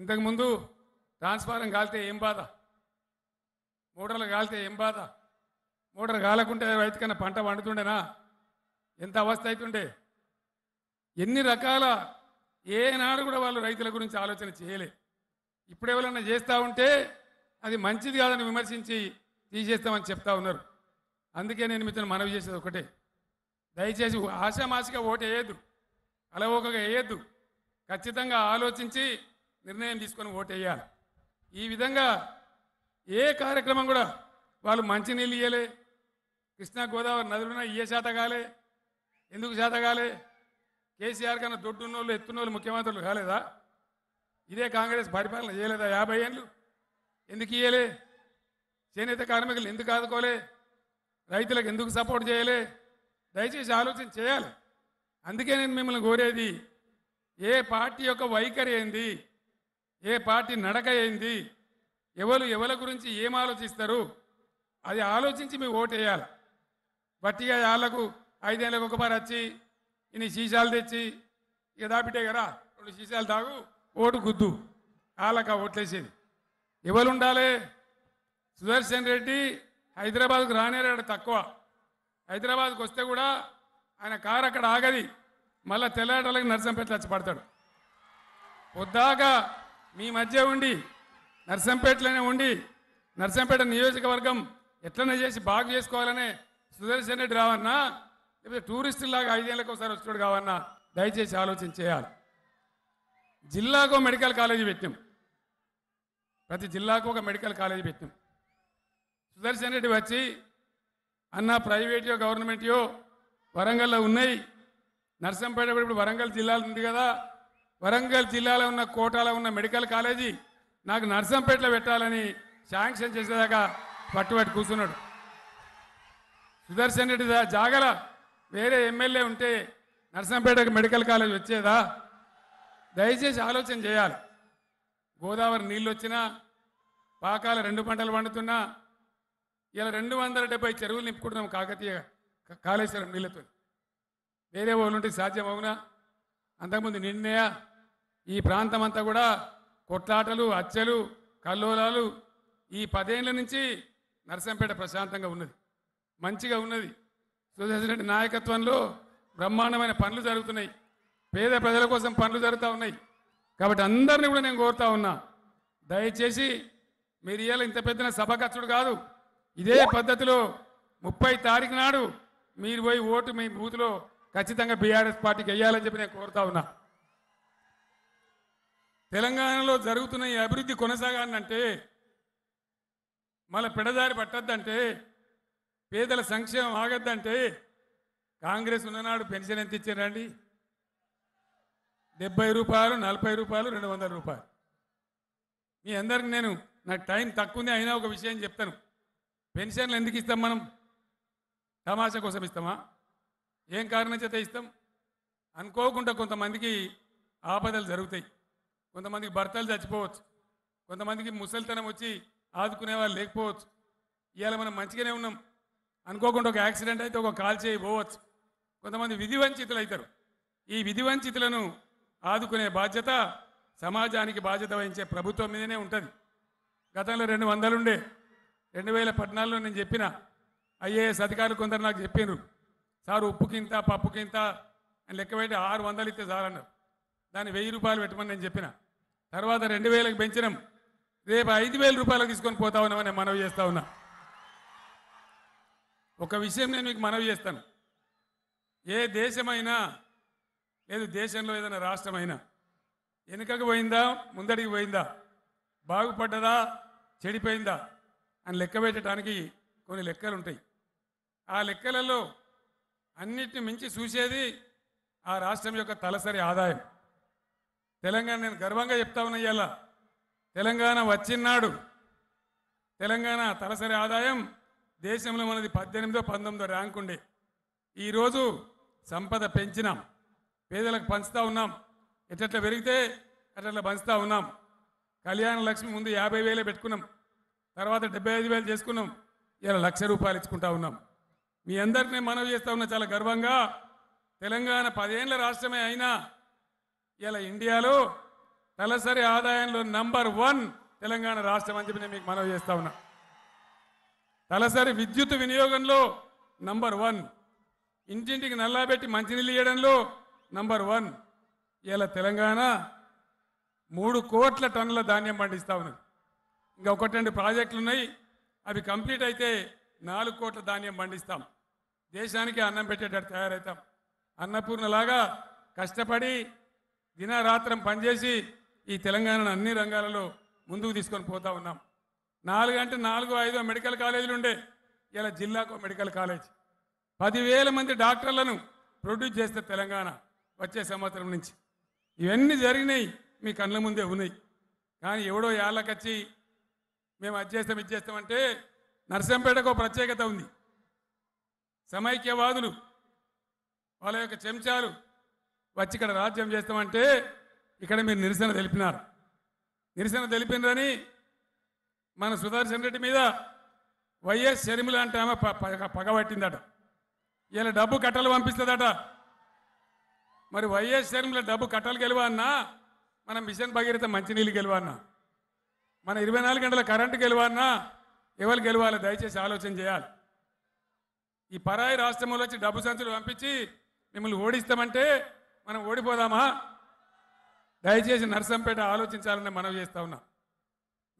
ఇంతకుముందు ట్రాన్స్ఫారం కాలితే ఏం బాధ మోటార్లు కాలితే ఏం బాధ మోటార్ కాలకుంటే రైతుకన్నా పంట వండుతుండేనా ఎంత అవస్థ అవుతుండే ఎన్ని రకాల ఏనాడు కూడా వాళ్ళు రైతుల గురించి ఆలోచన చేయలే ఇప్పుడు చేస్తూ ఉంటే అది మంచిది కాదని విమర్శించి తీసేస్తామని చెప్తా ఉన్నారు అందుకే నేను మిత్రులు మనవి చేసేది ఒకటే దయచేసి ఆశామాసిగా ఓటు వేయద్దు అలవోకగా వేయద్దు ఖచ్చితంగా ఆలోచించి నిర్ణయం తీసుకొని ఓటేయాలి ఈ విధంగా ఏ కార్యక్రమం కూడా వాళ్ళు మంచినీళ్ళు ఇయ్యలే కృష్ణా గోదావరి నదులున ఇయ్యే శాత కాలే ఎందుకు శాత కాలే కేసీఆర్ కన్నా దొడ్డున్నోళ్ళు ఎత్తున్నోళ్ళు ముఖ్యమంత్రులు కాలేదా ఇదే కాంగ్రెస్ పరిపాలన చేయలేదా యాభై ఏళ్ళు ఎందుకు ఇయ్యలే చేనేత కార్మికులు ఎందుకు ఆదుకోలే రైతులకు ఎందుకు సపోర్ట్ చేయలే దయచేసి ఆలోచన చేయాలి అందుకే నేను మిమ్మల్ని కోరేది ఏ పార్టీ యొక్క వైఖరి ఏంది ఏ పార్టీ నడక అయింది ఎవరు ఎవరి గురించి ఏం ఆలోచిస్తారు అది ఆలోచించి మీ ఓటేయాల బట్టిగా వాళ్ళకు ఐదేళ్ళకు ఒకపారి వచ్చి ఇన్ని సీసాలు తెచ్చి ఇక దాపిటే కదా రెండు సీసాలు తాగు ఓటు గుద్దు వాళ్ళకి ఓట్లేసేది ఎవరు ఉండాలి సుదర్శన్ రెడ్డి హైదరాబాద్కు రానేరాడు తక్కువ హైదరాబాద్కు వస్తే కూడా ఆయన కారు అక్కడ ఆగది మళ్ళీ తెల్లాటలకి నర్సంపేట వచ్చి పడతాడు వద్దాకా మీ మధ్య ఉండి నర్సంపేటలోనే ఉండి నర్సంపేట నియోజకవర్గం ఎట్లనే చేసి బాగు చేసుకోవాలనే సుదర్శన్ రెడ్డి రావన్నా లేకపోతే టూరిస్టులాగా ఐదేళ్ళకి ఒకసారి వచ్చినాడు కావన్నా దయచేసి ఆలోచన చేయాలి జిల్లాకు మెడికల్ కాలేజీ పెట్టాం ప్రతి జిల్లాకు ఒక మెడికల్ కాలేజీ పెట్టాం సుదర్శన్ రెడ్డి వచ్చి అన్న ప్రైవేటో గవర్నమెంటో వరంగల్లో ఉన్నాయి నర్సంపేట ఇప్పుడు వరంగల్ జిల్లాలో ఉంది కదా వరంగల్ జిల్లాలో ఉన్న కోటాలో ఉన్న మెడికల్ కాలేజీ నాకు నర్సంపేటలో పెట్టాలని శాంక్షన్ చేసేదాకా పట్టుబట్టి కూర్చున్నాడు సుదర్శన్ రెడ్డి జాగల వేరే ఎమ్మెల్యే ఉంటే నర్సంపేటకు మెడికల్ కాలేజ్ వచ్చేదా దయచేసి ఆలోచన చేయాలి గోదావరి నీళ్ళు వచ్చినా పాకాల రెండు పంటలు పండుతున్నా ఇలా రెండు వందల డెబ్బై చెరువులు నింపుకుంటున్నాం కాకతీయ కాళేశ్వరం నీళ్ళతో వేరే వాళ్ళు ఉంటే సాధ్యం అవునా అంతకుముందు నిన్నయా ఈ ప్రాంతం అంతా కూడా కొట్లాటలు అచ్చలు కల్లోలాలు ఈ పదేళ్ల నుంచి నరసింపేట ప్రశాంతంగా ఉన్నది మంచిగా ఉన్నది సుదర్శనరెడ్డి నాయకత్వంలో బ్రహ్మాండమైన పనులు జరుగుతున్నాయి పేద ప్రజల కోసం పనులు జరుగుతూ ఉన్నాయి కాబట్టి అందరినీ కూడా నేను కోరుతా ఉన్నా దయచేసి మీరు ఇవాళ ఇంత పెద్ద సభ ఖర్చుడు కాదు ఇదే పద్ధతిలో ముప్పై తారీఖు నాడు మీరు పోయి ఓటు మీ బూత్లో ఖచ్చితంగా బీఆర్ఎస్ పార్టీకి వెయ్యాలని చెప్పి నేను కోరుతా ఉన్నా తెలంగాణలో జరుగుతున్న ఈ అభివృద్ధి కొనసాగాలంటే మళ్ళీ పెడదారి పట్టద్దంటే పేదల సంక్షేమం ఆగద్దంటే కాంగ్రెస్ ఉన్ననాడు పెన్షన్ ఎంత ఇచ్చారండి డెబ్బై రూపాయలు నలభై రూపాయలు రెండు వందల రూపాయలు మీ అందరికి నేను నా టైం తక్కువనే అయినా ఒక విషయం చెప్తాను పెన్షన్లు ఎందుకు ఇస్తాం మనం తమాషా కోసం ఇస్తామా ఏం కారణం చేత ఇస్తాం అనుకోకుండా కొంతమందికి ఆపదలు జరుగుతాయి కొంతమందికి భర్తలు చచ్చిపోవచ్చు కొంతమందికి ముసలితనం వచ్చి ఆదుకునేవారు లేకపోవచ్చు ఇవాళ మనం మంచిగానే ఉన్నాం అనుకోకుండా ఒక యాక్సిడెంట్ అయితే ఒక కాల్ చేయబోవచ్చు పోవచ్చు కొంతమంది విధివంచితులు అవుతారు ఈ విధివంచితులను ఆదుకునే బాధ్యత సమాజానికి బాధ్యత వహించే ప్రభుత్వం మీదనే ఉంటుంది గతంలో రెండు వందలుండే రెండు వేల పద్నాలుగులో నేను చెప్పిన ఐఏఎస్ అధికారులు కొందరు నాకు చెప్పినారు సార్ ఉప్పుకింత పప్పుకింత అని లెక్క పెట్టి ఆరు వందలు ఇస్తే చాలన్నారు దాన్ని వెయ్యి రూపాయలు పెట్టమని నేను చెప్పిన తర్వాత రెండు వేలకు పెంచినాం రేపు ఐదు వేల రూపాయలకు తీసుకొని పోతా ఉన్నామని మనవి చేస్తా ఉన్నా ఒక విషయం నేను మీకు మనవి చేస్తాను ఏ దేశమైనా లేదు దేశంలో ఏదైనా రాష్ట్రమైనా వెనుకకు పోయిందా ముందడికి పోయిందా బాగుపడ్డదా చెడిపోయిందా అని లెక్క పెట్టడానికి కొన్ని లెక్కలు ఉంటాయి ఆ లెక్కలలో అన్నిటిని మించి చూసేది ఆ రాష్ట్రం యొక్క తలసరి ఆదాయం తెలంగాణ నేను గర్వంగా చెప్తా ఉన్నా ఇలా తెలంగాణ వచ్చినాడు తెలంగాణ తలసరి ఆదాయం దేశంలో మనది పద్దెనిమిదో పంతొమ్మిదో ర్యాంక్ ఉండే ఈరోజు సంపద పెంచినాం పేదలకు పంచుతూ ఉన్నాం ఎట్లట్లా పెరిగితే అట్లా పంచుతూ ఉన్నాం కళ్యాణ లక్ష్మి ముందు యాభై వేలే పెట్టుకున్నాం తర్వాత డెబ్బై ఐదు వేలు చేసుకున్నాం ఇలా లక్ష రూపాయలు ఇచ్చుకుంటా ఉన్నాం మీ అందరినీ మనవి చేస్తూ ఉన్నా చాలా గర్వంగా తెలంగాణ పదేళ్ల రాష్ట్రమే అయినా ఇలా ఇండియాలో నెలసరి ఆదాయంలో నంబర్ వన్ తెలంగాణ రాష్ట్రం అని చెప్పి నేను మీకు మనవి చేస్తా ఉన్నా తలసరి విద్యుత్ వినియోగంలో నంబర్ వన్ ఇంటింటికి నల్లాబెట్టి మంచినీళ్ళు ఇవ్వడంలో నంబర్ వన్ ఇలా తెలంగాణ మూడు కోట్ల టన్నుల ధాన్యం పండిస్తా ఉన్నది ఇంకా ఒకటి రెండు ప్రాజెక్టులు ఉన్నాయి అవి కంప్లీట్ అయితే నాలుగు కోట్ల ధాన్యం పండిస్తాం దేశానికి అన్నం పెట్టేటట్టు తయారవుతాం అన్నపూర్ణలాగా కష్టపడి దినారాత్రం పనిచేసి ఈ తెలంగాణను అన్ని రంగాలలో ముందుకు తీసుకొని పోతా ఉన్నాం నాలుగు అంటే నాలుగు ఐదో మెడికల్ కాలేజీలు ఉండే ఇలా జిల్లాకు మెడికల్ కాలేజ్ పదివేల మంది డాక్టర్లను ప్రొడ్యూస్ చేస్తే తెలంగాణ వచ్చే సంవత్సరం నుంచి ఇవన్నీ జరిగినాయి మీ కళ్ళ ముందే ఉన్నాయి కానీ ఎవడో ఏళ్ళకొచ్చి మేము అది చేస్తాం ఇది చేస్తామంటే నర్సంపేటకు ప్రత్యేకత ఉంది సమైక్యవాదులు వాళ్ళ యొక్క చెంచాలు వచ్చి ఇక్కడ రాజ్యం చేస్తామంటే ఇక్కడ మీరు నిరసన తెలిపినారు నిరసన తెలిపినరని మన సుదర్శన్ రెడ్డి మీద వైఎస్ షర్మిల అంటే ఆమె పగబట్టిందట ఇలా డబ్బు కట్టలు పంపిస్తుందట మరి వైఎస్ షర్మిల డబ్బు కట్టలు గెలవన్నా మన మిషన్ భగీరథ మంచినీళ్ళు గెలవన్నా మన ఇరవై నాలుగు గంటల కరెంటు గెలవన్నా ఎవరు గెలవాలి దయచేసి ఆలోచన చేయాలి ఈ పరాయి రాష్ట్రంలో వచ్చి డబ్బు సంచులు పంపించి మిమ్మల్ని ఓడిస్తామంటే మనం ఓడిపోదామా దయచేసి నర్సంపేట ఆలోచించాలని మనం చేస్తా ఉన్నాం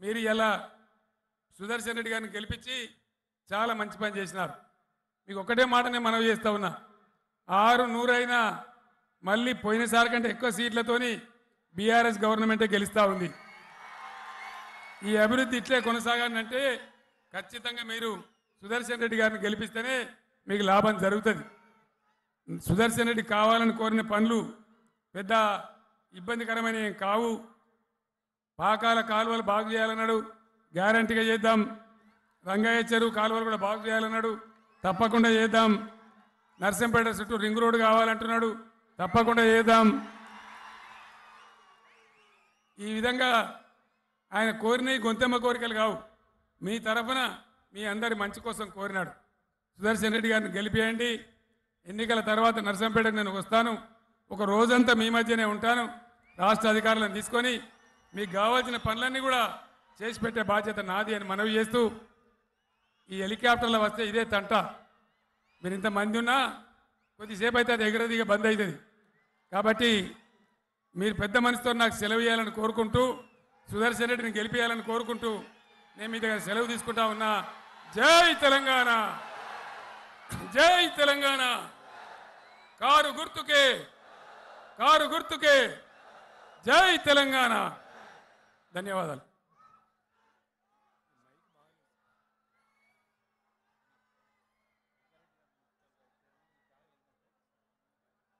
మీరు ఎలా సుదర్శన్ రెడ్డి గారిని గెలిపించి చాలా మంచి పని చేసినారు మీకు ఒకటే మాట నేను మనవి చేస్తా ఉన్నా ఆరు నూరైనా మళ్ళీ పోయినసారి కంటే ఎక్కువ సీట్లతోని బీఆర్ఎస్ గవర్నమెంటే గెలుస్తూ ఉంది ఈ అభివృద్ధి ఇట్లే కొనసాగాలంటే ఖచ్చితంగా మీరు సుదర్శన్ రెడ్డి గారిని గెలిపిస్తేనే మీకు లాభం జరుగుతుంది సుదర్శన్ రెడ్డి కావాలని కోరిన పనులు పెద్ద ఇబ్బందికరమైన కావు పాకాల కాలువలు బాగు చేయాలన్నాడు గ్యారంటీగా చేద్దాం రంగయ్య చెరువు కాలువలు కూడా బాగు చేయాలన్నాడు తప్పకుండా చేద్దాం నర్సింపేట చుట్టూ రింగ్ రోడ్డు కావాలంటున్నాడు తప్పకుండా చేద్దాం ఈ విధంగా ఆయన కోరినవి గొంతెమ్మ కోరికలు కావు మీ తరఫున మీ అందరి మంచి కోసం కోరినాడు సుదర్శన్ రెడ్డి గారిని గెలిపేయండి ఎన్నికల తర్వాత నర్సంపేటకు నేను వస్తాను ఒక రోజంతా మీ మధ్యనే ఉంటాను రాష్ట్ర అధికారులను తీసుకొని మీకు కావాల్సిన పనులన్నీ కూడా చేసి పెట్టే బాధ్యత నాది అని మనవి చేస్తూ ఈ హెలికాప్టర్లో వస్తే ఇదే తంట మీరు ఇంతమంది ఉన్నా కొద్దిసేపు అయితే అది ఎగరదిగా బంద్ అవుతుంది కాబట్టి మీరు పెద్ద మనిషితో నాకు సెలవు ఇవ్వాలని కోరుకుంటూ సుదర్శన్ రెడ్డిని గెలిపేయాలని కోరుకుంటూ నేను మీ దగ్గర సెలవు తీసుకుంటా ఉన్నా జై తెలంగాణ జై తెలంగాణ కారు గుర్తుకే కారు గుర్తుకే జై తెలంగాణ ధన్యవాదాలు